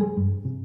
thank you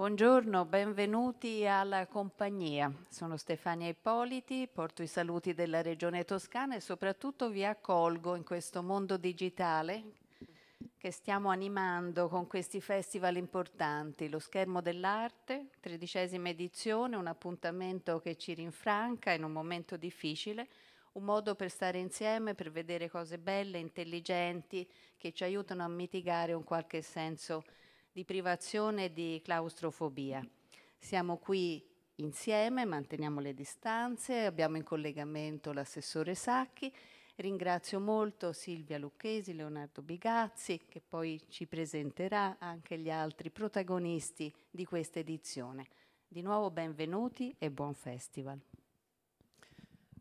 Buongiorno, benvenuti alla compagnia. Sono Stefania Ippoliti, porto i saluti della Regione Toscana e soprattutto vi accolgo in questo mondo digitale che stiamo animando con questi festival importanti, lo Schermo dell'Arte, tredicesima edizione, un appuntamento che ci rinfranca in un momento difficile, un modo per stare insieme, per vedere cose belle, intelligenti, che ci aiutano a mitigare un qualche senso di di privazione e di claustrofobia. Siamo qui insieme, manteniamo le distanze, abbiamo in collegamento l'assessore Sacchi. Ringrazio molto Silvia Lucchesi, Leonardo Bigazzi, che poi ci presenterà anche gli altri protagonisti di questa edizione. Di nuovo benvenuti e buon festival.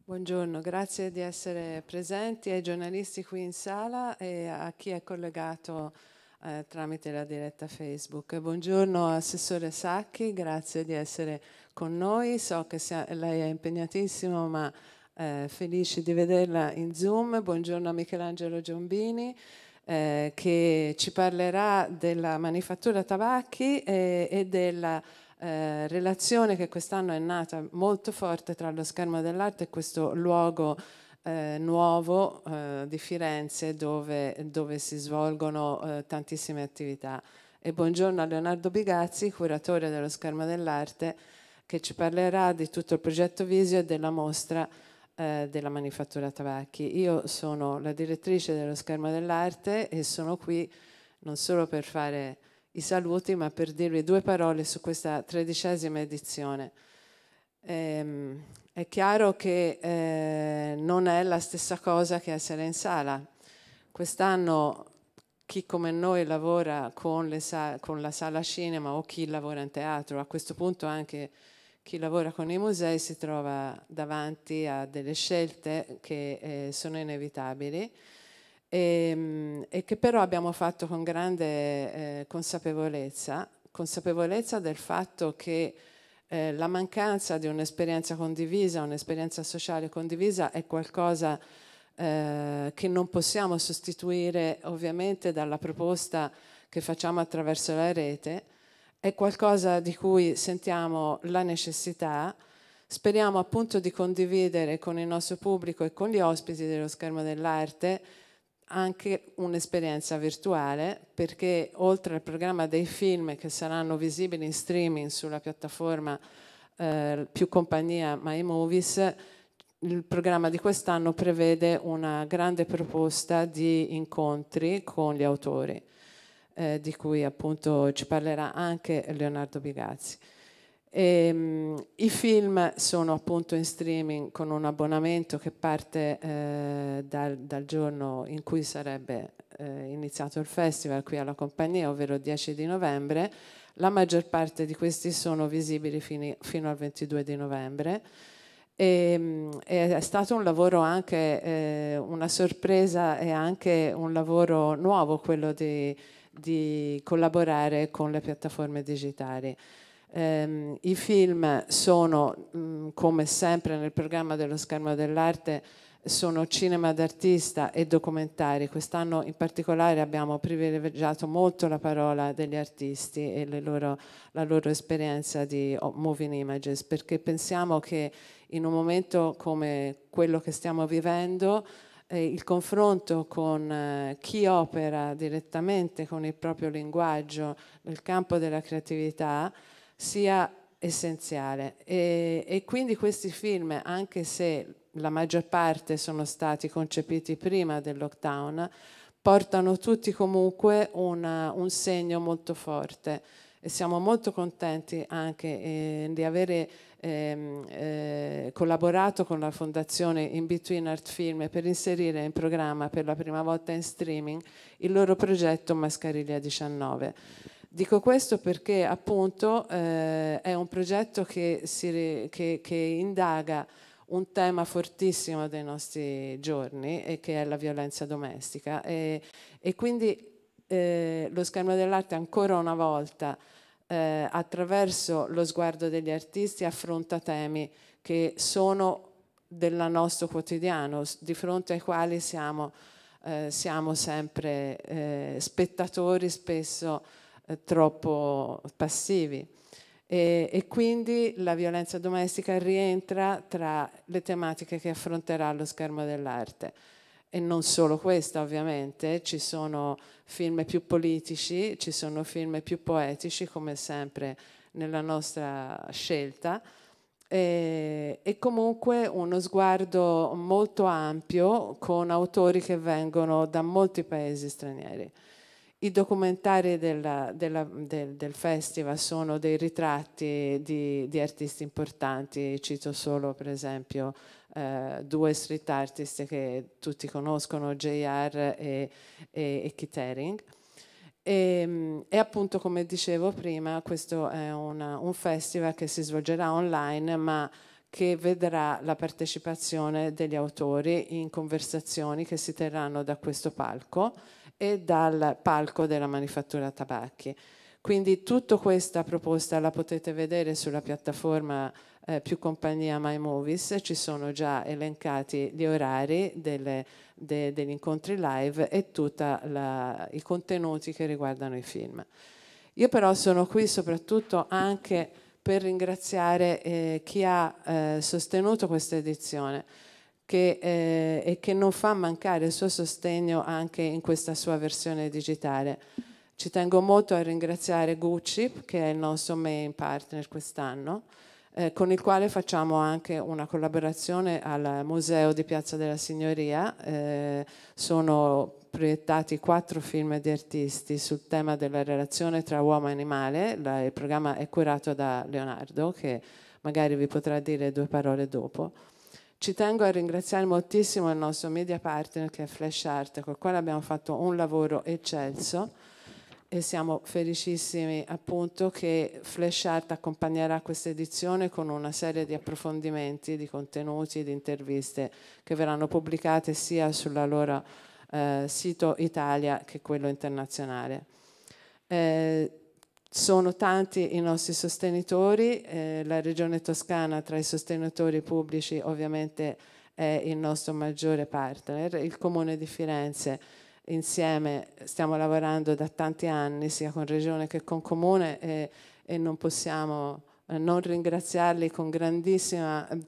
Buongiorno, grazie di essere presenti ai giornalisti qui in sala e a chi è collegato eh, tramite la diretta Facebook. Buongiorno Assessore Sacchi, grazie di essere con noi, so che sia, lei è impegnatissimo ma eh, felici di vederla in Zoom. Buongiorno a Michelangelo Giombini. Eh, che ci parlerà della manifattura tabacchi e, e della eh, relazione che quest'anno è nata molto forte tra lo schermo dell'arte e questo luogo eh, nuovo eh, di Firenze dove, dove si svolgono eh, tantissime attività. E buongiorno a Leonardo Bigazzi, curatore dello Schermo dell'Arte, che ci parlerà di tutto il progetto Visio e della mostra eh, della Manifattura Tabacchi. Io sono la direttrice dello Schermo dell'Arte e sono qui non solo per fare i saluti, ma per dirvi due parole su questa tredicesima edizione Ehm, è chiaro che eh, non è la stessa cosa che essere in sala. Quest'anno chi come noi lavora con, sal- con la sala cinema o chi lavora in teatro, a questo punto anche chi lavora con i musei si trova davanti a delle scelte che eh, sono inevitabili e, ehm, e, che però abbiamo fatto con grande eh, consapevolezza, consapevolezza del fatto che eh, la mancanza di un'esperienza condivisa, un'esperienza sociale condivisa è qualcosa eh, che non possiamo sostituire ovviamente dalla proposta che facciamo attraverso la rete, è qualcosa di cui sentiamo la necessità, speriamo appunto di condividere con il nostro pubblico e con gli ospiti dello schermo dell'arte anche un'esperienza virtuale perché oltre al programma dei film che saranno visibili in streaming sulla piattaforma eh, più compagnia My Movies, il programma di quest'anno prevede una grande proposta di incontri con gli autori, eh, di cui appunto ci parlerà anche Leonardo Bigazzi. E, ehm, I film sono appunto in streaming con un abbonamento che parte eh, dal, dal, giorno in cui sarebbe eh, iniziato il festival qui alla compagnia, ovvero il 10 di novembre. La maggior parte di questi sono visibili fini, fino al 22 di novembre. Ehm, e, è stato un lavoro anche, eh, una sorpresa e anche un lavoro nuovo quello di, di collaborare con le piattaforme digitali. Eh, I film sono, mh, mm, come sempre nel programma dello schermo dell'arte, sono cinema d'artista e documentari. Quest'anno in particolare abbiamo privilegiato molto la parola degli artisti e loro, la loro esperienza di oh, moving images, perché pensiamo che in un momento come quello che stiamo vivendo, eh, il confronto con eh, chi opera direttamente con il proprio linguaggio nel campo della creatività sia essenziale. E, e quindi questi film, anche se la maggior parte sono stati concepiti prima del lockdown, portano tutti comunque una, un segno molto forte e siamo molto contenti anche eh, di avere ehm, eh, collaborato con la fondazione In Between Art Film per inserire in programma per la prima volta in streaming il loro progetto Mascariglia 19. Dico questo perché appunto eh, è un progetto che, si, che, che indaga un tema fortissimo dei nostri giorni e che è la violenza domestica e, e quindi eh, lo schermo dell'arte ancora una volta eh, attraverso lo sguardo degli artisti affronta temi che sono del nostro quotidiano di fronte ai quali siamo, eh, siamo sempre eh, spettatori spesso eh, troppo passivi. E, e, quindi la violenza domestica rientra tra le tematiche che affronterà lo schermo dell'arte. E non solo questa, ovviamente, ci sono film più politici, ci sono film più poetici, come sempre nella nostra scelta, e, e comunque uno sguardo molto ampio con autori che vengono da molti paesi stranieri. I documentari della, della, del, del, festival sono dei ritratti di, di, artisti importanti, cito solo per esempio eh, due street artist che tutti conoscono, JR e, e, e Kittering. E, ehm, e, appunto, come dicevo prima, questo è una, un festival che si svolgerà online, ma che vedrà la partecipazione degli autori in conversazioni che si terranno da questo palco e dal palco della manifattura tabacchi. Quindi tutta questa proposta la potete vedere sulla piattaforma eh, più compagnia My Movies, ci sono già elencati gli orari delle, de, degli incontri live e tutti i contenuti che riguardano i film. Io però sono qui soprattutto anche per ringraziare eh, chi ha eh, sostenuto questa edizione che, eh, e che non fa mancare il suo sostegno anche in questa sua versione digitale. Ci tengo molto a ringraziare Gucci, che è il nostro main partner quest'anno, eh, con il quale facciamo anche una collaborazione al Museo di Piazza della Signoria. Eh, sono proiettati quattro film di artisti sul tema della relazione tra uomo e animale. La, il programma è curato da Leonardo, che magari vi potrà dire due parole dopo. Ci tengo a ringraziare moltissimo il nostro media partner che è Flash Art, col quale abbiamo fatto un lavoro eccelso e siamo felicissimi appunto che Flash Art accompagnerà questa edizione con una serie di approfondimenti, di contenuti, di interviste che verranno pubblicate sia sulla loro eh, sito Italia che quello internazionale. Eh, sono tanti i nostri sostenitori, eh, la Regione Toscana tra i sostenitori pubblici ovviamente è il nostro maggiore partner, il Comune di Firenze insieme stiamo lavorando da tanti anni sia con Regione che con Comune e, e non possiamo eh, non ringraziarli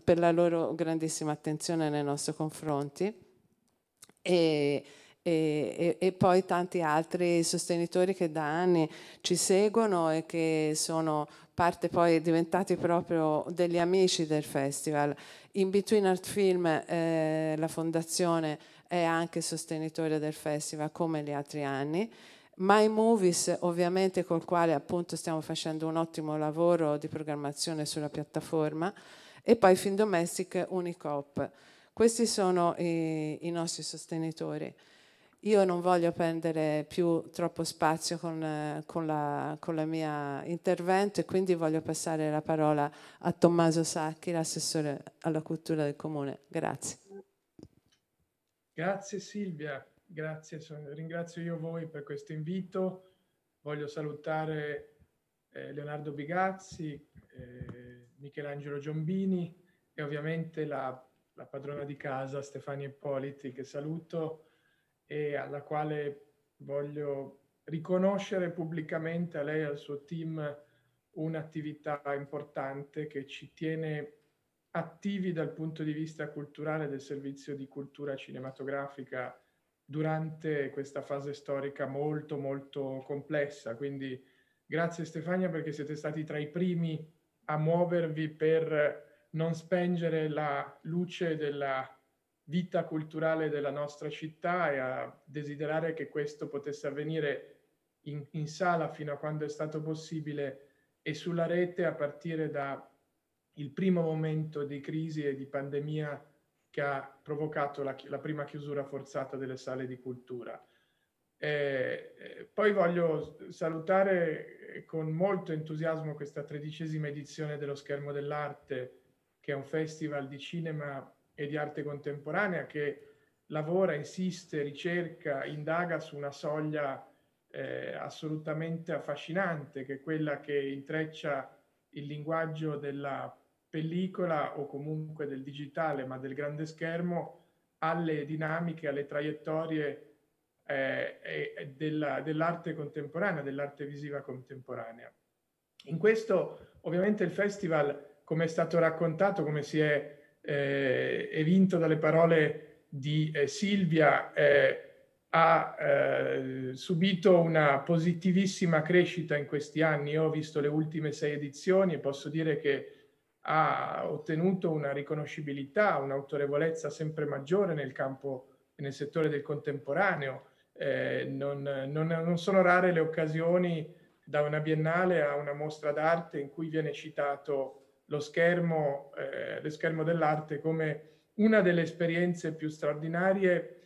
per la loro grandissima attenzione nei nostri confronti. E, e, e, e, poi tanti altri sostenitori che da anni ci seguono e che sono parte poi diventati proprio degli amici del festival. In Between Art Film eh, la fondazione è anche sostenitore del festival come gli altri anni. My Movies, ovviamente, col quale appunto stiamo facendo un ottimo lavoro di programmazione sulla piattaforma, e poi Film Domestic Unicop. Questi sono i, i nostri sostenitori io non voglio prendere più troppo spazio con, con, la, con la mia intervento e quindi voglio passare la parola a Tommaso Sacchi, l'assessore alla cultura del comune. Grazie. Grazie Silvia, grazie, ringrazio io voi per questo invito. Voglio salutare eh, Leonardo Bigazzi, eh, Michelangelo Giombini e ovviamente la, la padrona di casa Stefania Ippoliti che saluto e alla quale voglio riconoscere pubblicamente a lei e al suo team un'attività importante che ci tiene attivi dal punto di vista culturale del servizio di cultura cinematografica durante questa fase storica molto molto complessa. Quindi grazie Stefania perché siete stati tra i primi a muovervi per non spengere la luce della vita culturale della nostra città e a desiderare che questo potesse avvenire in, in sala fino a quando è stato possibile e sulla rete a partire dal primo momento di crisi e di pandemia che ha provocato la, la prima chiusura forzata delle sale di cultura. Eh, poi voglio salutare con molto entusiasmo questa tredicesima edizione dello Schermo dell'Arte, che è un festival di cinema e di arte contemporanea che lavora, insiste, ricerca, indaga su una soglia eh, assolutamente affascinante, che è quella che intreccia il linguaggio della pellicola o comunque del digitale, ma del grande schermo, alle dinamiche, alle traiettorie eh, della, dell'arte contemporanea, dell'arte visiva contemporanea. In questo ovviamente il festival, come è stato raccontato, come si è eh, e dalle parole di eh, Silvia, eh, ha eh, subito una positivissima crescita in questi anni. Io ho visto le ultime sei edizioni e posso dire che ha ottenuto una riconoscibilità, un'autorevolezza sempre maggiore nel campo e nel settore del contemporaneo. Eh, non, non, non sono rare le occasioni da una biennale a una mostra d'arte in cui viene citato lo schermo, eh, schermo dell'arte come una delle esperienze più straordinarie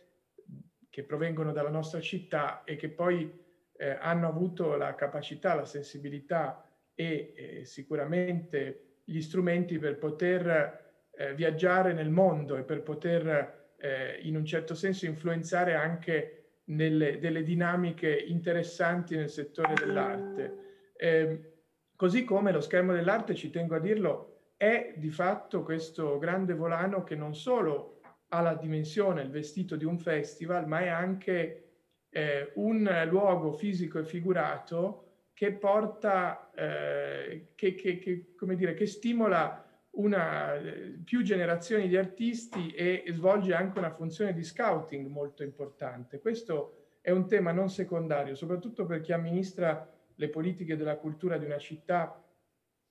che provengono dalla nostra città e che poi eh, hanno avuto la capacità, la sensibilità e eh, sicuramente gli strumenti per poter eh, viaggiare nel mondo e per poter eh, in un certo senso influenzare anche nelle, delle dinamiche interessanti nel settore dell'arte. Eh, Così come lo schermo dell'arte, ci tengo a dirlo, è di fatto questo grande volano che non solo ha la dimensione, il vestito di un festival, ma è anche eh, un luogo fisico e figurato che porta, eh, che, che, che, come dire, che stimola una, eh, più generazioni di artisti e, e svolge anche una funzione di scouting molto importante. Questo è un tema non secondario, soprattutto per chi amministra le politiche della cultura di una città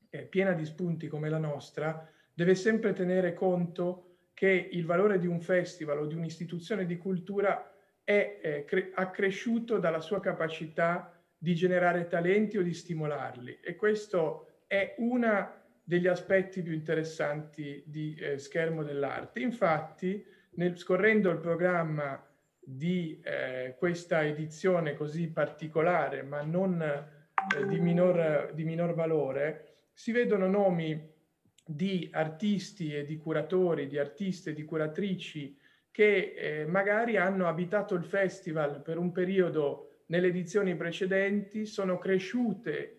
eh, piena di spunti come la nostra, deve sempre tenere conto che il valore di un festival o di un'istituzione di cultura è eh, accresciuto dalla sua capacità di generare talenti o di stimolarli e questo è uno degli aspetti più interessanti di eh, Schermo dell'Arte. Infatti, nel, scorrendo il programma di eh, questa edizione così particolare, ma non eh, di, minor, di minor valore, si vedono nomi di artisti e di curatori, di artiste e di curatrici che eh, magari hanno abitato il festival per un periodo nelle edizioni precedenti, sono cresciute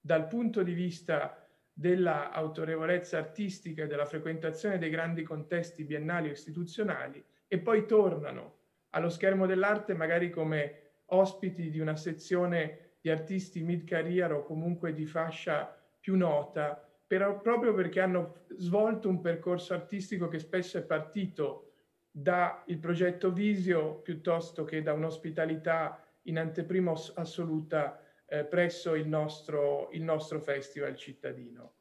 dal punto di vista dell'autorevolezza artistica e della frequentazione dei grandi contesti biennali o istituzionali e poi tornano allo schermo dell'arte magari come ospiti di una sezione di artisti mid career o comunque di fascia più nota, però proprio perché hanno svolto un percorso artistico che spesso è partito dal progetto Visio piuttosto che da un'ospitalità in anteprima assoluta eh, presso il nostro, il nostro, festival cittadino.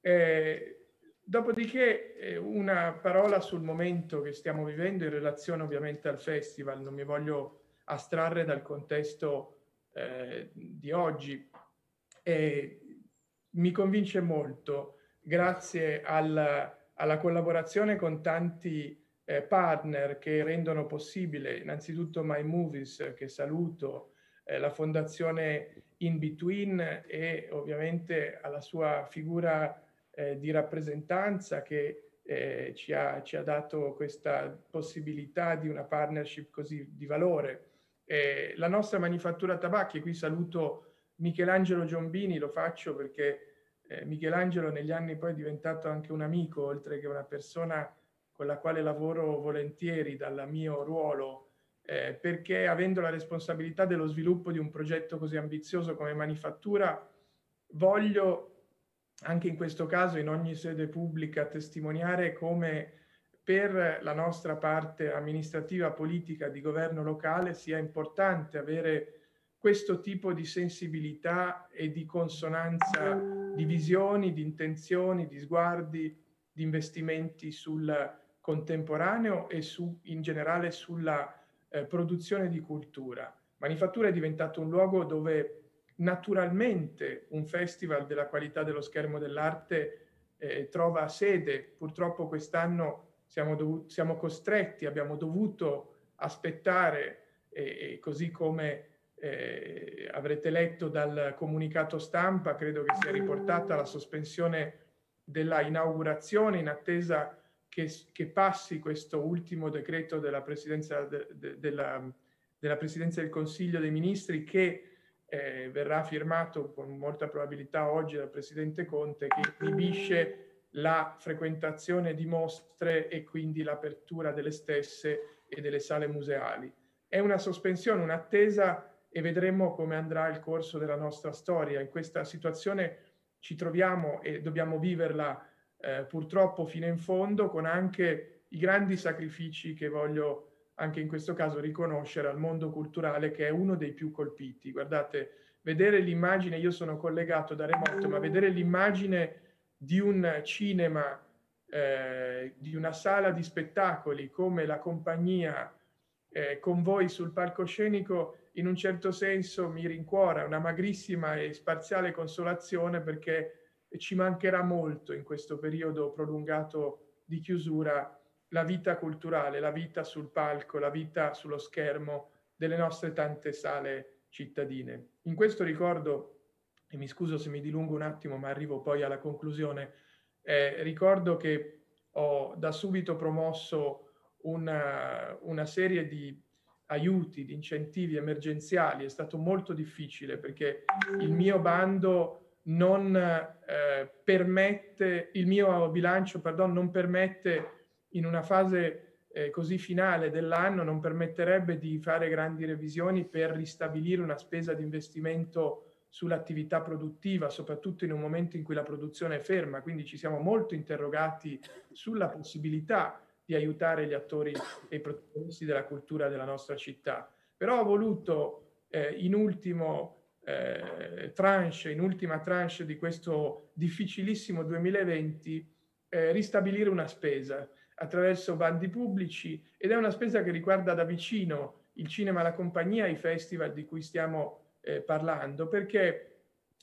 Eh, dopodiché eh, una parola sul momento che stiamo vivendo in relazione ovviamente al festival, non mi voglio astrarre dal contesto eh, di oggi e mi convince molto grazie al, alla collaborazione con tanti eh, partner che rendono possibile innanzitutto My Movies che saluto, eh, la fondazione In Between e ovviamente alla sua figura eh, di rappresentanza che eh, ci ha, ci ha dato questa possibilità di una partnership così di valore eh, la nostra manifattura tabacchi, qui saluto Michelangelo Giombini, lo faccio perché eh, Michelangelo negli anni poi è diventato anche un amico, oltre che una persona con la quale lavoro volentieri dal mio ruolo, eh, perché avendo la responsabilità dello sviluppo di un progetto così ambizioso come manifattura, voglio anche in questo caso, in ogni sede pubblica, testimoniare come per la nostra parte amministrativa politica di governo locale sia importante avere questo tipo di sensibilità e di consonanza di visioni, di intenzioni, di sguardi, di investimenti sul contemporaneo e su, in generale sulla eh, produzione di cultura. Manifattura è diventato un luogo dove naturalmente un festival della qualità dello schermo dell'arte eh, trova sede. Purtroppo quest'anno siamo, dovuti, siamo costretti, abbiamo dovuto aspettare, eh, così come eh, avrete letto dal comunicato stampa, credo che sia riportata la sospensione della inaugurazione in attesa che, che passi questo ultimo decreto della Presidenza, de, de, della, della Presidenza del Consiglio dei Ministri che eh, verrà firmato con molta probabilità oggi dal Presidente Conte che inibisce la frequentazione di mostre e quindi l'apertura delle stesse e delle sale museali. È una sospensione, un'attesa e vedremo come andrà il corso della nostra storia. In questa situazione ci troviamo e dobbiamo viverla eh, purtroppo fino in fondo con anche i grandi sacrifici che voglio anche in questo caso riconoscere al mondo culturale che è uno dei più colpiti. Guardate, vedere l'immagine, io sono collegato da remoto, ma vedere l'immagine di un cinema, eh, di una sala di spettacoli come la compagnia eh, con voi sul palcoscenico, in un certo senso mi rincuora una magrissima e spaziale consolazione perché ci mancherà molto in questo periodo prolungato di chiusura la vita culturale, la vita sul palco, la vita sullo schermo delle nostre tante sale cittadine. In questo ricordo e mi scuso se mi dilungo un attimo, ma arrivo poi alla conclusione. Eh, ricordo che ho da subito promosso una, eh, una serie di aiuti, di incentivi emergenziali. È stato molto difficile perché il mio bando non eh, permette, il mio bilancio, pardon, non permette in una fase eh, così finale dell'anno, non permetterebbe di fare grandi revisioni per ristabilire una spesa di investimento sull'attività produttiva, soprattutto in un momento in cui la produzione è ferma, quindi ci siamo molto interrogati sulla possibilità di aiutare gli attori e i protagonisti della cultura della nostra città. Però ho voluto eh, in ultimo eh, tranche, in ultima tranche di questo difficilissimo 2020, eh, ristabilire una spesa attraverso bandi pubblici ed è una spesa che riguarda da vicino il cinema, la compagnia, i festival di cui stiamo eh, parlando, perché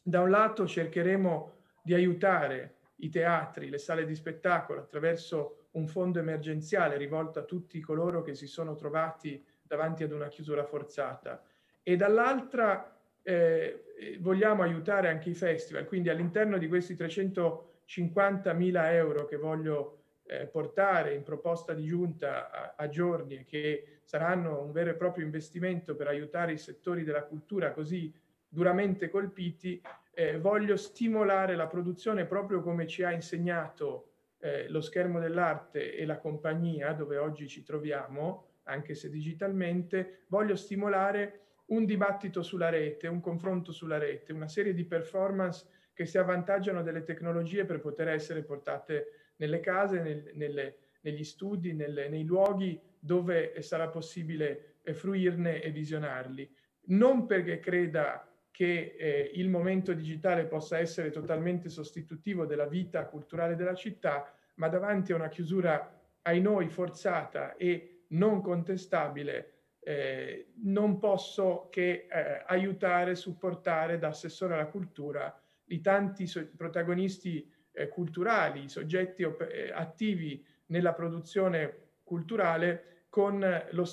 da un lato cercheremo di aiutare i teatri, le sale di spettacolo attraverso un fondo emergenziale rivolto a tutti coloro che si sono trovati davanti ad una chiusura forzata e dall'altra eh, eh vogliamo aiutare anche i festival, quindi all'interno di questi 350 mila euro che voglio eh, portare in proposta di giunta a, a giorni che saranno un vero e proprio investimento per aiutare i settori della cultura così duramente colpiti, eh, voglio stimolare la produzione proprio come ci ha insegnato eh, lo schermo dell'arte e la compagnia dove oggi ci troviamo, anche se digitalmente, voglio stimolare un dibattito sulla rete, un confronto sulla rete, una serie di performance che si avvantaggiano delle tecnologie per poter essere portate nelle case, nel, nelle, negli studi, nelle, nei luoghi dove sarà possibile eh, fruirne e visionarli. Non perché creda che eh, il momento digitale possa essere totalmente sostitutivo della vita culturale della città, ma davanti a una chiusura ai noi forzata e non contestabile, eh, non posso che eh, aiutare, supportare da assessore alla cultura di tanti so- protagonisti eh, culturali, soggetti op- eh, attivi nella produzione culturale con lo,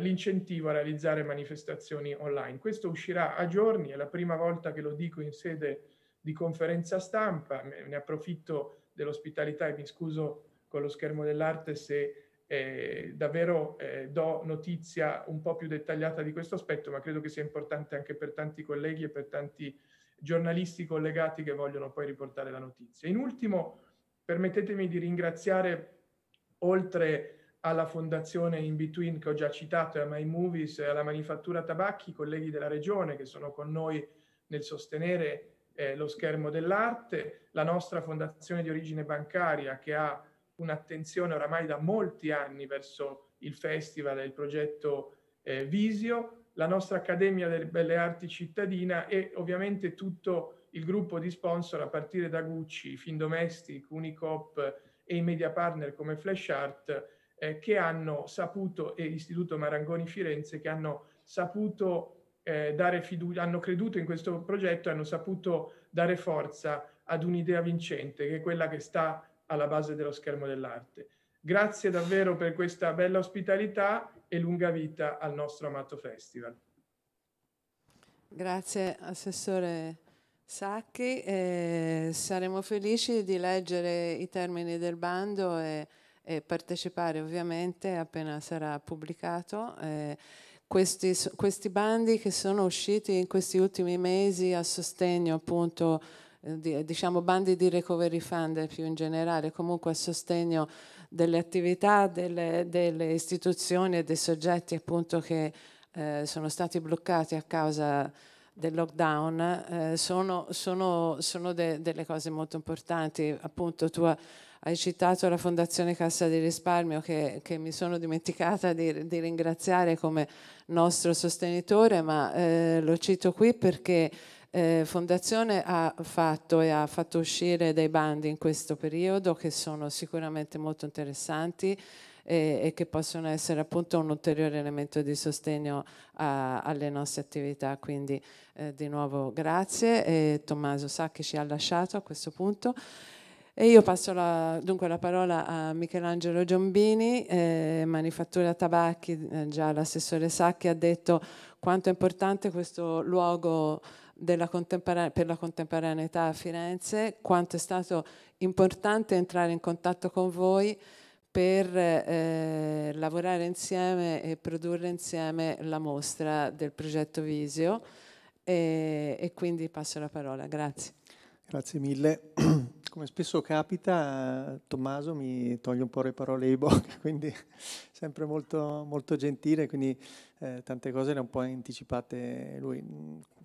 l'incentivo a realizzare manifestazioni online. Questo uscirà a giorni, è la prima volta che lo dico in sede di conferenza stampa, ne approfitto dell'ospitalità e mi scuso con lo schermo dell'arte se eh, davvero eh, do notizia un po' più dettagliata di questo aspetto, ma credo che sia importante anche per tanti colleghi e per tanti giornalisti collegati che vogliono poi riportare la notizia. In ultimo, permettetemi di ringraziare, oltre alla fondazione In Between che ho già citato, e a My Movies e alla Manifattura Tabacchi, i colleghi della Regione che sono con noi nel sostenere eh, lo schermo dell'arte, la nostra fondazione di origine bancaria che ha un'attenzione oramai da molti anni verso il festival e il progetto eh, Visio, la nostra Accademia delle Belle Arti Cittadina e ovviamente tutto il gruppo di sponsor a partire da Gucci, Findomestic, Unicop e i media partner come Flash Art eh, che hanno saputo e l'Istituto Marangoni Firenze che hanno saputo eh, dare fiducia, hanno creduto in questo progetto, hanno saputo dare forza ad un'idea vincente che è quella che sta alla base dello schermo dell'arte. Grazie davvero per questa bella ospitalità e lunga vita al nostro amato festival. Grazie Assessore Sacchi, eh, saremo felici di leggere i termini del bando e, e partecipare ovviamente appena sarà pubblicato. Eh, questi, questi, bandi che sono usciti in questi ultimi mesi a sostegno appunto, eh, di, diciamo bandi di recovery fund più in generale, comunque a sostegno delle attività delle, delle istituzioni e dei soggetti appunto che eh, sono stati bloccati a causa del lockdown eh, sono, sono, sono de, delle cose molto importanti. Appunto tu hai citato la Fondazione Cassa di Risparmio che, che mi sono dimenticata di, di, ringraziare come nostro sostenitore, ma eh, lo cito qui perché eh, Fondazione ha fatto e ha fatto uscire dei bandi in questo periodo che sono sicuramente molto interessanti e, eh, e che possono essere appunto un ulteriore elemento di sostegno a, alle nostre attività. Quindi eh, di nuovo grazie e Tommaso Sacchi ci ha lasciato a questo punto. E io passo la, dunque la parola a Michelangelo Giombini, eh, Manifattura Tabacchi, eh, già l'assessore Sacchi ha detto quanto è importante questo luogo per la contemporaneità a Firenze, quanto è stato importante entrare in contatto con voi per eh, lavorare insieme e produrre insieme la mostra del progetto Visio e, e quindi passo la parola, grazie. Grazie mille. Come spesso capita, Tommaso mi toglie un po' le parole di bocca, quindi sempre molto, molto gentile, quindi eh, tante cose le ha un po' anticipate lui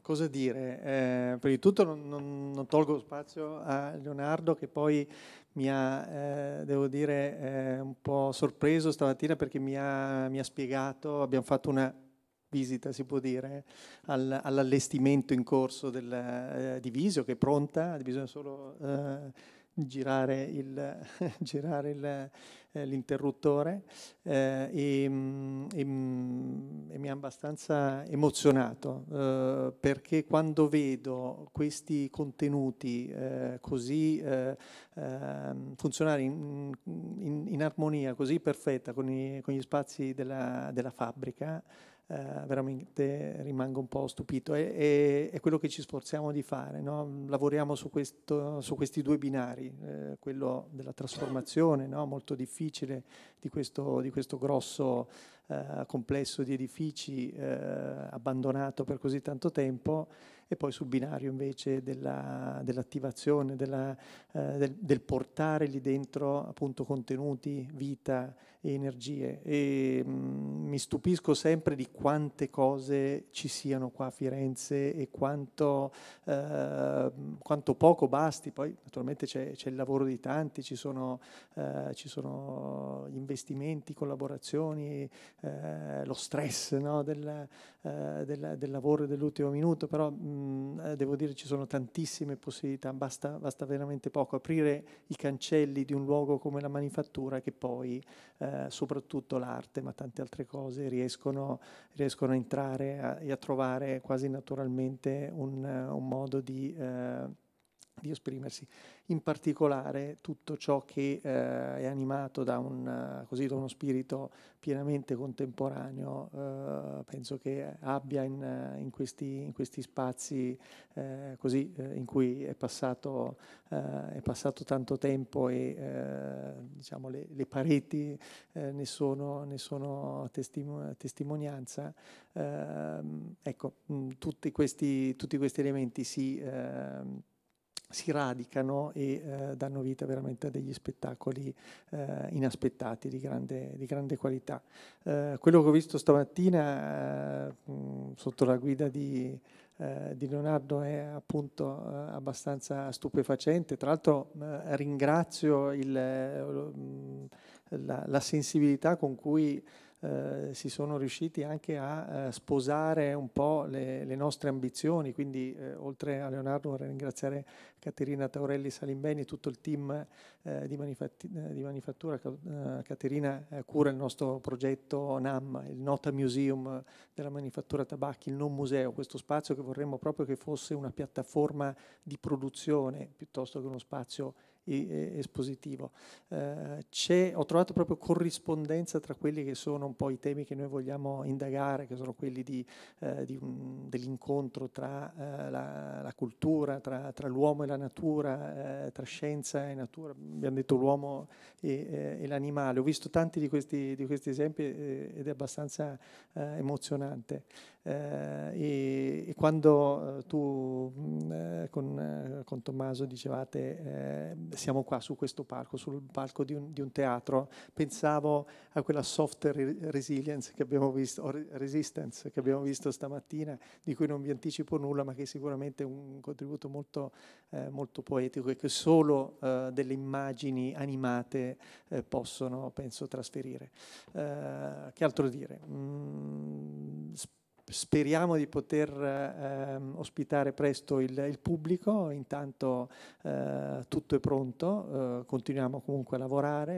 cosa dire? Eh, prima di tutto non, non, non, tolgo spazio a Leonardo che poi mi ha, eh, devo dire, eh, un po' sorpreso stamattina perché mi ha, mi ha, spiegato, abbiamo fatto una visita, si può dire, al, all'allestimento in corso del, eh, di Visio che è pronta, bisogna solo eh, girare, il, girare il, eh, l'interruttore eh, e, mm, e, mm, e, mi ha abbastanza emozionato eh, perché quando vedo questi contenuti eh, così eh, ehm, funzionare in, in, in, armonia così perfetta con, i, con gli spazi della, della fabbrica, eh, veramente rimango un po' stupito. È, è, è, quello che ci sforziamo di fare, no? lavoriamo su, questo, su, questi due binari, eh, quello della trasformazione no? molto difficile di questo, di questo grosso eh, complesso di edifici eh, abbandonato per così tanto tempo e poi sul binario invece dell'attivazione, dell eh, del, del, portare lì dentro appunto contenuti, vita e energie. E, mh, mm, mi stupisco sempre di quante cose ci siano qua a Firenze e quanto, eh, quanto poco basti. Poi naturalmente c'è, il lavoro di tanti, ci sono, eh, ci sono investimenti, collaborazioni, eh, lo stress no, del, eh, del, del, lavoro dell'ultimo minuto, però... Mh, mm, eh, devo dire ci sono tantissime possibilità, basta, basta, veramente poco, aprire i cancelli di un luogo come la manifattura che poi eh, soprattutto l'arte ma tante altre cose riescono, riescono a entrare a, e a trovare quasi naturalmente un, un modo di... Eh, di esprimersi, in particolare tutto ciò che eh, è animato da, un, così, da, uno spirito pienamente contemporaneo, eh, penso che abbia in, in, questi, in questi, spazi eh, così, eh, in cui è passato, eh, è passato, tanto tempo e eh, diciamo, le, le, pareti ne sono, ne sono testimon testimonianza, ehm, ecco, mh, mm, tutti, questi, tutti questi elementi si... Ehm, si radicano e eh, danno vita veramente a degli spettacoli eh, inaspettati di grande, di grande qualità. Eh, quello che ho visto stamattina eh, sotto la guida di, eh, di Leonardo è appunto eh, abbastanza stupefacente. Tra l'altro ringrazio il, la, la, sensibilità con cui eh, si sono riusciti anche a eh, sposare un po' le, le nostre ambizioni, quindi eh, oltre a Leonardo vorrei ringraziare Caterina Taurelli Salimbeni e tutto il team eh, di, manifat eh, di, manifattura. Caterina cura il nostro progetto NAM, il Nota Museum della manifattura tabacchi, il non museo, questo spazio che vorremmo proprio che fosse una piattaforma di produzione piuttosto che uno spazio espositivo. Eh, ho trovato proprio corrispondenza tra quelli che sono un po' i temi che noi vogliamo indagare, che sono quelli di, eh, di un, dell'incontro tra eh, la, la, cultura, tra, tra, l'uomo e la natura, eh, tra scienza e natura, abbiamo detto l'uomo e, e l'animale. Ho visto tanti di questi, di questi esempi eh, ed è abbastanza eh, emozionante. Eh, e, e, quando eh, tu mh, mm, eh, con, con, Tommaso dicevate siamo qua su questo palco, sul palco di un, di un teatro, pensavo a quella soft re resilience che abbiamo visto, o resistance che abbiamo visto stamattina, di cui non vi anticipo nulla, ma che è sicuramente è un contributo molto, molto poetico e che solo delle immagini animate possono, penso, trasferire. che altro dire? Mm, speriamo di poter ehm, ospitare presto il, il pubblico, intanto eh, tutto è pronto, eh, continuiamo comunque a lavorare,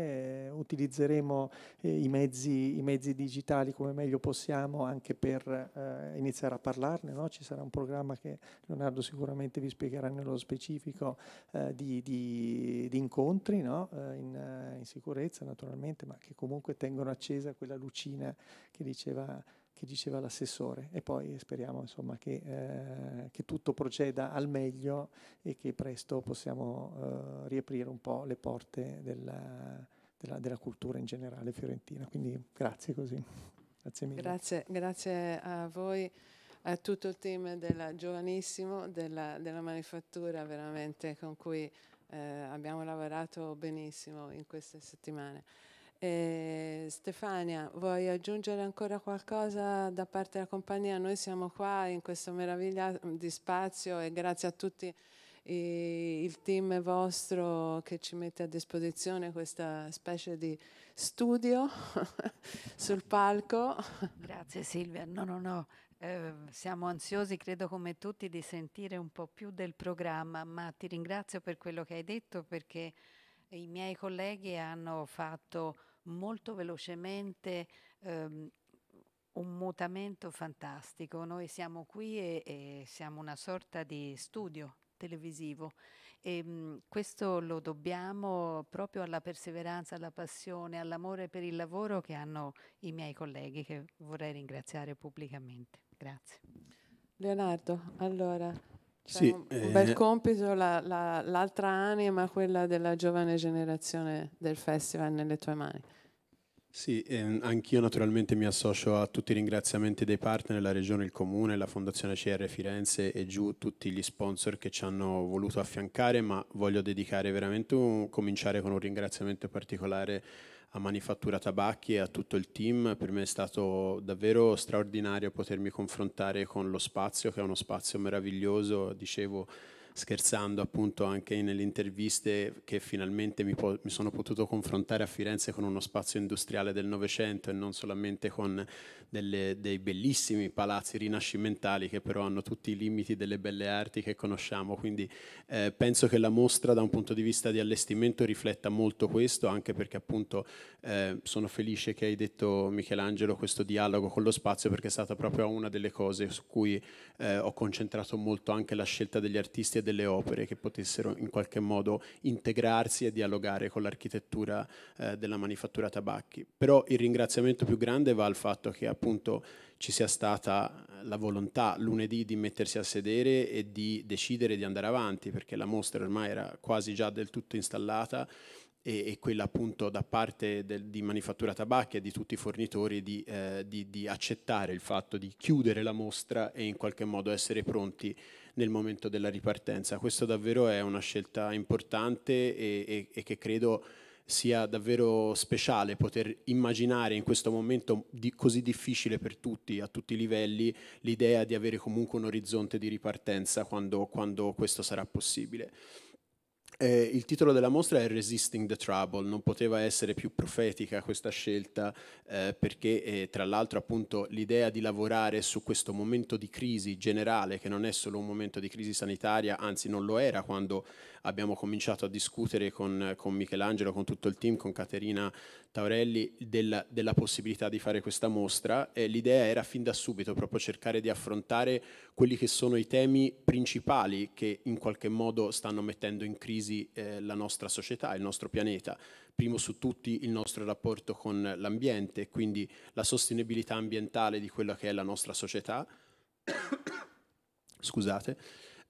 eh, utilizzeremo eh, i mezzi, i, mezzi, digitali come meglio possiamo anche per eh, iniziare a parlarne, no? ci sarà un programma che Leonardo sicuramente vi spiegherà nello specifico eh, di, di, di, incontri no? in, in sicurezza naturalmente, ma che comunque tengono accesa quella lucina che diceva che diceva l'assessore e poi speriamo insomma, che, eh, che, tutto proceda al meglio e che presto possiamo eh, riaprire un po' le porte della, della, della, cultura in generale fiorentina. Quindi grazie così. Grazie mille. Grazie, grazie a voi, a tutto il team della Giovanissimo, della, della manifattura veramente con cui eh, abbiamo lavorato benissimo in queste settimane. Eh, Stefania, vuoi aggiungere ancora qualcosa da parte della compagnia? Noi siamo qua in questo meraviglioso di spazio e grazie a tutti eh, il team vostro che ci mette a disposizione questa specie di studio sul palco. Grazie Silvia, no no no, eh, siamo ansiosi, credo come tutti, di sentire un po' più del programma, ma ti ringrazio per quello che hai detto perché i miei colleghi hanno fatto molto velocemente ehm, un mutamento fantastico. Noi siamo qui e, e siamo una sorta di studio televisivo e ehm, mh, questo lo dobbiamo proprio alla perseveranza, alla passione, all'amore per il lavoro che hanno i miei colleghi che vorrei ringraziare pubblicamente. Grazie. Leonardo, allora cioè, sì, un, un bel eh, compito, la, la, l'altra anima, quella della giovane generazione del festival nelle tue mani. Sì, ehm, anch'io naturalmente mi associo a tutti i ringraziamenti dei partner, la Regione, il Comune, la Fondazione CR Firenze e giù tutti gli sponsor che ci hanno voluto affiancare, ma voglio dedicare veramente un, cominciare con un ringraziamento particolare a Manifattura Tabacchi e a tutto il team. Per me è stato davvero straordinario potermi confrontare con lo spazio, che è uno spazio meraviglioso, dicevo scherzando appunto anche nelle interviste che finalmente mi, po- mi sono potuto confrontare a Firenze con uno spazio industriale del Novecento e non solamente con delle, dei bellissimi palazzi rinascimentali che però hanno tutti i limiti delle belle arti che conosciamo. Quindi eh, penso che la mostra da un punto di vista di allestimento rifletta molto questo, anche perché appunto eh, sono felice che hai detto Michelangelo questo dialogo con lo spazio perché è stata proprio una delle cose su cui eh, ho concentrato molto anche la scelta degli artisti e delle opere che potessero in qualche modo integrarsi e dialogare con l'architettura eh, della manifattura tabacchi. Però il ringraziamento più grande va al fatto che appunto ci sia stata la volontà lunedì di mettersi a sedere e di decidere di andare avanti, perché la mostra ormai era quasi già del tutto installata e, e quella appunto da parte del, di Manifattura Tabacchi e di tutti i fornitori di, eh, di, di accettare il fatto di chiudere la mostra e in qualche modo essere pronti nel momento della ripartenza. Questa davvero è una scelta importante e, e, e che credo sia davvero speciale poter immaginare in questo momento di così difficile per tutti, a tutti i livelli, l'idea di avere comunque un orizzonte di ripartenza quando, quando questo sarà possibile. Eh, il titolo della mostra è Resisting the Trouble, non poteva essere più profetica questa scelta eh, perché eh, tra l'altro appunto l'idea di lavorare su questo momento di crisi generale che non è solo un momento di crisi sanitaria, anzi non lo era quando abbiamo cominciato a discutere con, con Michelangelo, con tutto il team, con Caterina Taurelli, della, della possibilità di fare questa mostra. E l'idea era fin da subito proprio cercare di affrontare quelli che sono i temi principali che in qualche modo stanno mettendo in crisi eh, la nostra società, il nostro pianeta. Primo su tutti il nostro rapporto con l'ambiente, quindi la sostenibilità ambientale di quella che è la nostra società. Scusate.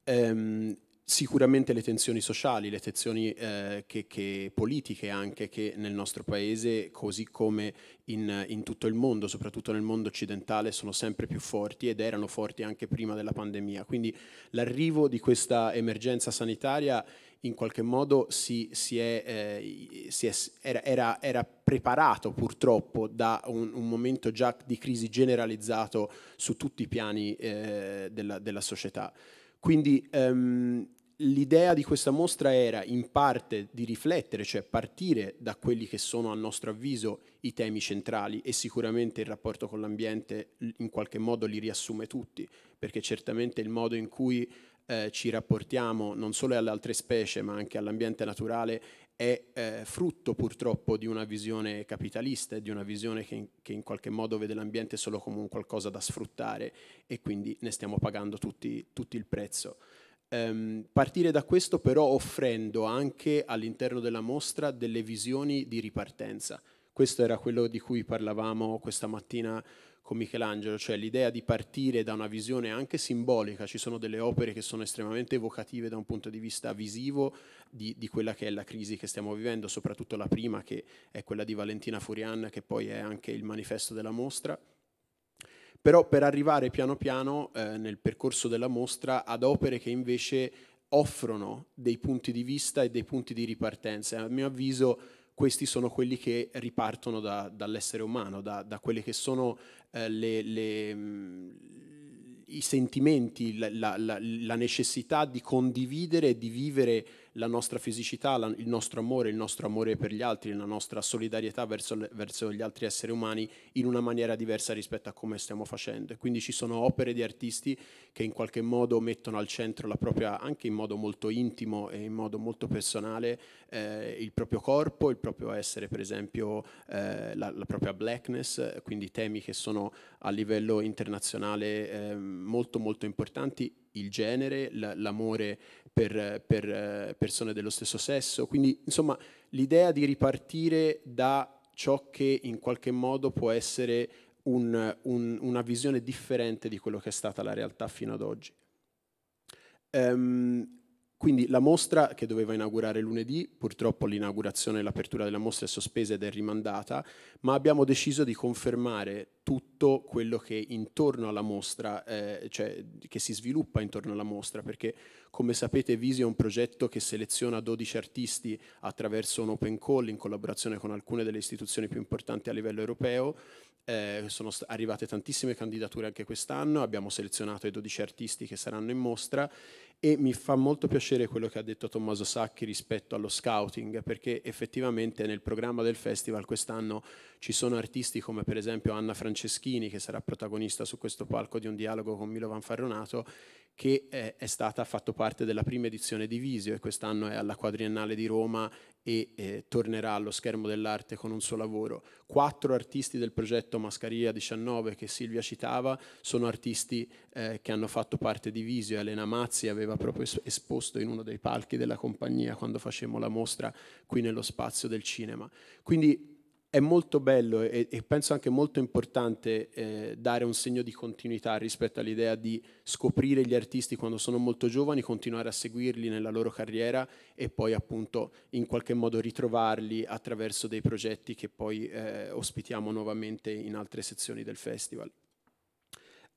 Ehm, sicuramente le tensioni sociali, le tensioni eh, che, che politiche anche che nel nostro paese, così come in, in, tutto il mondo, soprattutto nel mondo occidentale, sono sempre più forti ed erano forti anche prima della pandemia. Quindi l'arrivo di questa emergenza sanitaria in qualche modo si, si è, eh, si è, era, era, era, preparato purtroppo da un, un, momento già di crisi generalizzato su tutti i piani eh, della, della società. Quindi um, l'idea di questa mostra era in parte di riflettere, cioè partire da quelli che sono a nostro avviso i temi centrali e sicuramente il rapporto con l'ambiente in qualche modo li riassume tutti, perché certamente il modo in cui eh, ci rapportiamo non solo alle altre specie ma anche all'ambiente naturale è eh, frutto purtroppo di una visione capitalista e di una visione che in, che in qualche modo vede l'ambiente solo come un qualcosa da sfruttare e quindi ne stiamo pagando tutti, tutti il prezzo. Ehm, partire da questo però offrendo anche all'interno della mostra delle visioni di ripartenza. Questo era quello di cui parlavamo questa mattina con Michelangelo, cioè l'idea di partire da una visione anche simbolica, ci sono delle opere che sono estremamente evocative da un punto di vista visivo di, di, quella che è la crisi che stiamo vivendo, soprattutto la prima che è quella di Valentina Furian, che poi è anche il manifesto della mostra però per arrivare piano piano eh, nel percorso della mostra ad opere che invece offrono dei punti di vista e dei punti di ripartenza. A mio avviso questi sono quelli che ripartono da, dall'essere umano, da, da quelli che sono eh, le, le, mm, i sentimenti, la, la, la necessità di condividere e di vivere la nostra fisicità, la, il nostro amore, il nostro amore per gli altri, la nostra solidarietà verso, verso gli altri esseri umani in una maniera diversa rispetto a come stiamo facendo. E quindi ci sono opere di artisti che in qualche modo mettono al centro la propria, anche in modo molto intimo e in modo molto personale, eh, il proprio corpo, il proprio essere, per esempio, eh, la, la, propria blackness, quindi temi che sono a livello internazionale eh, molto molto importanti il genere, l'amore per, per persone dello stesso sesso, quindi insomma l'idea di ripartire da ciò che in qualche modo può essere un, un, una visione differente di quello che è stata la realtà fino ad oggi. Um, quindi la mostra che doveva inaugurare lunedì, purtroppo l'inaugurazione e l'apertura della mostra è sospesa ed è rimandata, ma abbiamo deciso di confermare tutto quello che intorno alla mostra, eh, cioè che si sviluppa intorno alla mostra, perché come sapete Visi è un progetto che seleziona 12 artisti attraverso un open call in collaborazione con alcune delle istituzioni più importanti a livello europeo eh, sono arrivate tantissime candidature anche quest'anno, abbiamo selezionato i 12 artisti che saranno in mostra e mi fa molto piacere quello che ha detto Tommaso Sacchi rispetto allo scouting, perché effettivamente nel programma del festival quest'anno ci sono artisti come per esempio Anna Franceschini, che sarà protagonista su questo palco di un dialogo con Milo Vanfarronato, che è, eh, è stata fatto parte della prima edizione di Visio e quest'anno è alla Quadriennale di Roma e eh, tornerà allo schermo dell'arte con un suo lavoro. Quattro artisti del progetto Mascaria 19 che Silvia citava sono artisti eh, che hanno fatto parte di Visio. Elena Mazzi aveva proprio esposto in uno dei palchi della compagnia quando facemmo la mostra qui nello spazio del cinema. Quindi è molto bello e, e, penso anche molto importante eh, dare un segno di continuità rispetto all'idea di scoprire gli artisti quando sono molto giovani, continuare a seguirli nella loro carriera e poi appunto in qualche modo ritrovarli attraverso dei progetti che poi eh, ospitiamo nuovamente in altre sezioni del festival.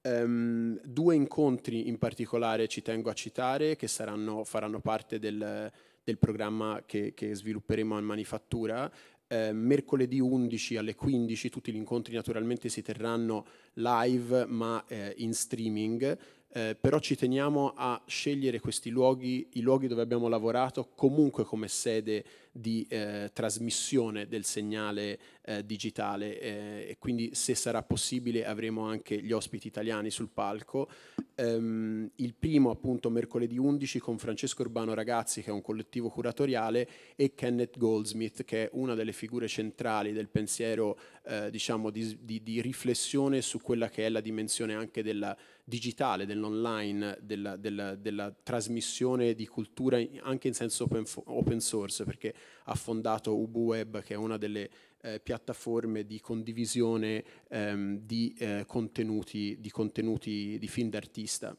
Um, due incontri in particolare ci tengo a citare che saranno, faranno parte del, del programma che, che, svilupperemo in manifattura. Eh, mercoledì 11 alle 15 tutti gli incontri naturalmente si terranno live ma eh, in streaming, eh, però ci teniamo a scegliere questi luoghi, i luoghi dove abbiamo lavorato comunque come sede di eh, trasmissione del segnale eh, digitale eh, e quindi se sarà possibile avremo anche gli ospiti italiani sul palco. Um, il primo appunto mercoledì 11 con Francesco Urbano Ragazzi che è un collettivo curatoriale e Kenneth Goldsmith che è una delle figure centrali del pensiero eh, diciamo di, di, di riflessione su quella che è la dimensione anche della digitale, dell'online, della, della, della, trasmissione di cultura anche in senso open, open source, perché ha fondato UbuWeb, che è una delle eh, piattaforme di condivisione ehm, di, eh, contenuti, di, contenuti, di film d'artista.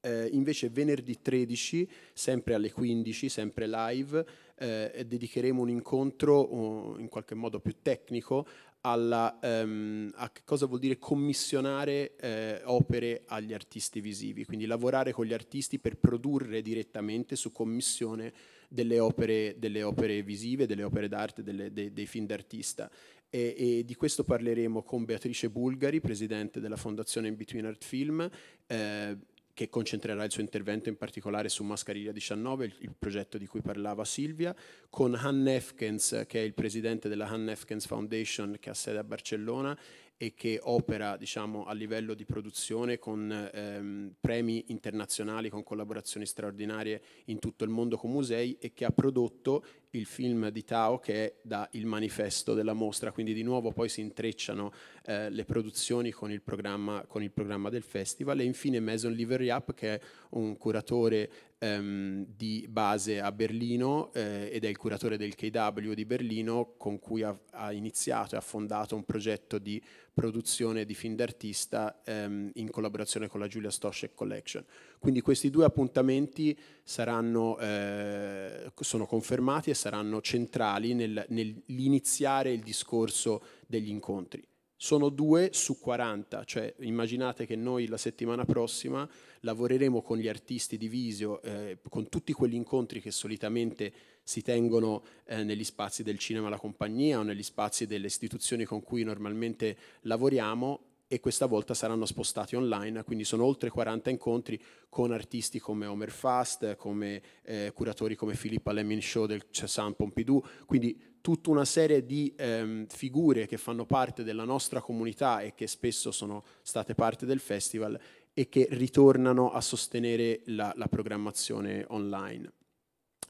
Eh, invece venerdì 13, sempre alle 15, sempre live, eh, dedicheremo un incontro uh, in qualche modo più tecnico alla, ehm, a cosa vuol dire commissionare eh, opere agli artisti visivi, quindi lavorare con gli artisti per produrre direttamente su commissione delle opere, delle opere visive, delle opere d'arte, delle, dei, dei film d'artista. E, e, di questo parleremo con Beatrice Bulgari, presidente della Fondazione In Between Art Film. Eh, che concentrerà il suo intervento in particolare su Mascariglia 19, il, il progetto di cui parlava Silvia, con Han Nefkens, che è il presidente della Han Nefkens Foundation che ha sede a Barcellona e che opera diciamo, a livello di produzione con ehm, premi internazionali, con collaborazioni straordinarie in tutto il mondo con musei e che ha prodotto il film di Tao che è da Il manifesto della mostra, quindi di nuovo poi si intrecciano eh, le produzioni con il, con il, programma, del festival e infine Mason Livery Up che è un curatore ehm, di base a Berlino eh, ed è il curatore del KW di Berlino con cui ha, ha iniziato e ha fondato un progetto di produzione di film d'artista ehm, in collaborazione con la Giulia Stoschek Collection. Quindi questi due appuntamenti saranno, eh, sono confermati e saranno centrali nel, nell'iniziare il discorso degli incontri. Sono due su 40, cioè immaginate che noi la settimana prossima lavoreremo con gli artisti di Visio, eh, con tutti quegli incontri che solitamente si tengono eh, negli spazi del cinema La Compagnia o negli spazi delle istituzioni con cui normalmente lavoriamo, e questa volta saranno spostati online, quindi sono oltre 40 incontri con artisti come Homer Fast, come eh, curatori come Filippa Lemmin Show del Cessan Pompidou, quindi tutta una serie di ehm, figure che fanno parte della nostra comunità e che spesso sono state parte del festival e che ritornano a sostenere la, la programmazione online.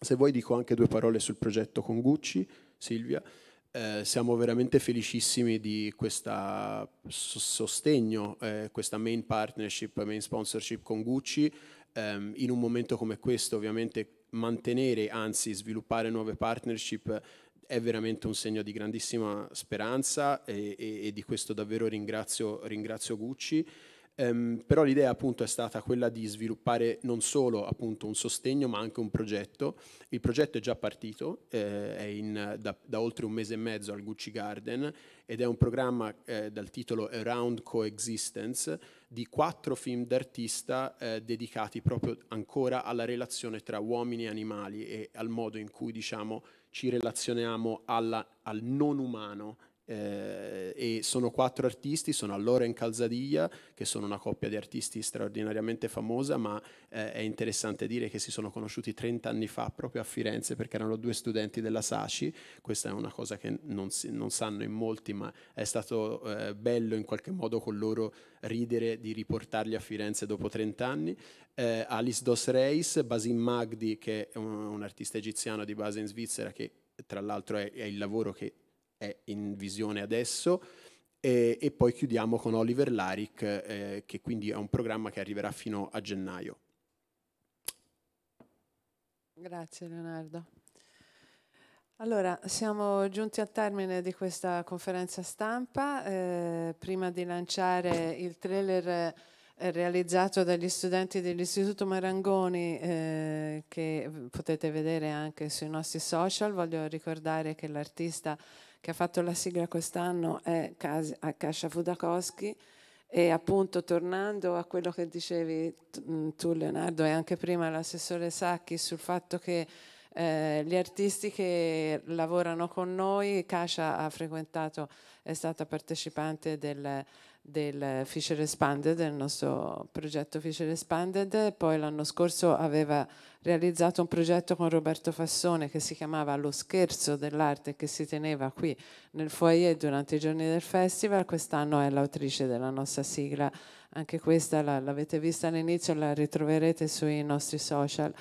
Se vuoi dico anche due parole sul progetto con Gucci, Silvia. Eh, siamo veramente felicissimi di questo sostegno, eh, questa main partnership, main sponsorship con Gucci. Ehm, in un momento come questo ovviamente mantenere, anzi sviluppare nuove partnership è veramente un segno di grandissima speranza e, e, e di questo davvero ringrazio, ringrazio Gucci. Um, però l'idea appunto è stata quella di sviluppare non solo appunto un sostegno ma anche un progetto. Il progetto è già partito, eh, è in, da, da, oltre un mese e mezzo al Gucci Garden ed è un programma eh, dal titolo Around Coexistence di quattro film d'artista eh, dedicati proprio ancora alla relazione tra uomini e animali e al modo in cui diciamo ci relazioniamo alla, al non umano eh, e sono quattro artisti, sono Allora in Calzadiglia, che sono una coppia di artisti straordinariamente famosa, ma eh, è interessante dire che si sono conosciuti 30 anni fa proprio a Firenze perché erano due studenti della SACI, questa è una cosa che non, si, non sanno in molti, ma è stato eh, bello in qualche modo con loro ridere di riportarli a Firenze dopo 30 anni. Eh, Alice Dos Reis, Basim Magdi, che è un, un artista egiziano di base in Svizzera, che tra l'altro è, è il lavoro che è in visione adesso. E, e poi chiudiamo con Oliver Laric, eh, che quindi è un programma che arriverà fino a gennaio. Grazie Leonardo. Allora, siamo giunti al termine di questa conferenza stampa. Eh, prima di lanciare il trailer eh, realizzato dagli studenti dell'Istituto Marangoni, eh, che potete vedere anche sui nostri social. Voglio ricordare che l'artista che ha fatto la sigla quest'anno è Akasha Fudakowski e appunto tornando a quello che dicevi mm, tu Leonardo e anche prima l'assessore Sacchi sul fatto che eh, gli artisti che lavorano con noi, Kasia ha frequentato, è stata partecipante del, del Fisher Expanded, del nostro progetto Fisher Expanded, poi l'anno scorso aveva realizzato un progetto con Roberto Fassone che si chiamava Lo scherzo dell'arte che si teneva qui nel foyer durante i giorni del festival, quest'anno è l'autrice della nostra sigla, anche questa l'avete vista all'inizio, la ritroverete sui nostri social.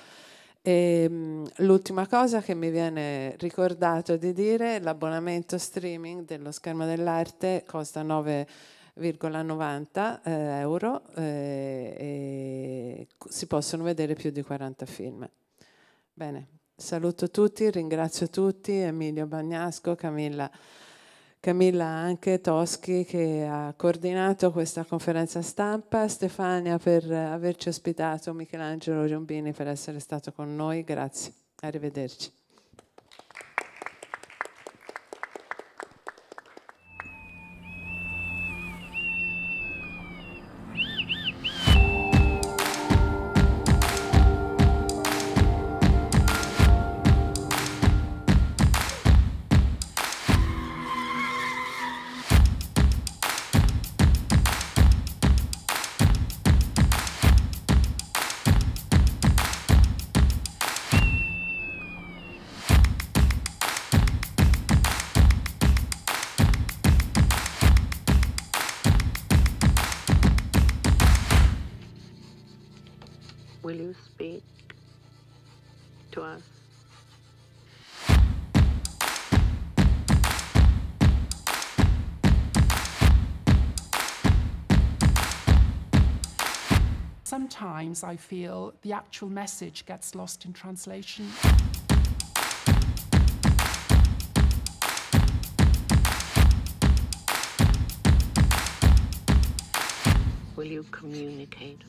E, ehm, l'ultima cosa che mi viene ricordato di dire, l'abbonamento streaming dello schermo dell'arte costa 9,90 eh, euro eh, e si possono vedere più di 40 film. Bene, saluto tutti, ringrazio tutti, Emilio Bagnasco, Camilla. Camilla anche Toschi che ha coordinato questa conferenza stampa, Stefania per averci ospitato, Michelangelo Giombini per essere stato con noi, grazie, arrivederci. I feel the actual message gets lost in translation. Will you communicate